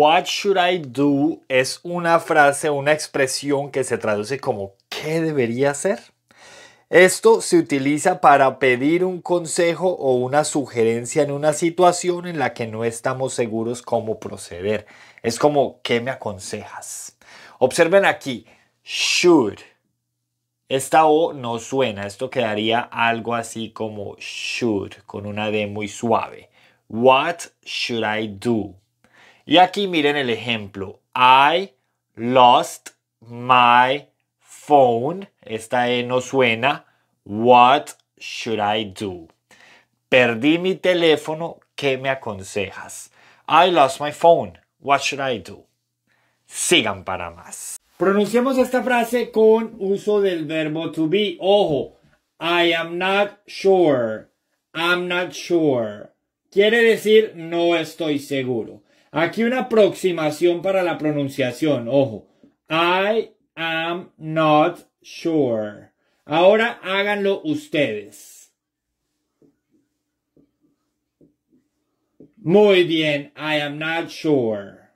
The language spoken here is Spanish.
what should I do es una frase, una expresión que se traduce como ¿qué debería hacer? Esto se utiliza para pedir un consejo o una sugerencia en una situación en la que no estamos seguros cómo proceder. Es como, ¿qué me aconsejas? Observen aquí, should. Esta O no suena, esto quedaría algo así como should, con una D muy suave. What should I do? Y aquí miren el ejemplo. I lost my phone. Esta E no suena. What should I do? Perdí mi teléfono. ¿Qué me aconsejas? I lost my phone. What should I do? Sigan para más. Pronunciamos esta frase con uso del verbo to be. Ojo, I am not sure. I'm not sure. Quiere decir no estoy seguro. Aquí una aproximación para la pronunciación, ojo. I am not sure. Ahora háganlo ustedes. Muy bien, I am not sure.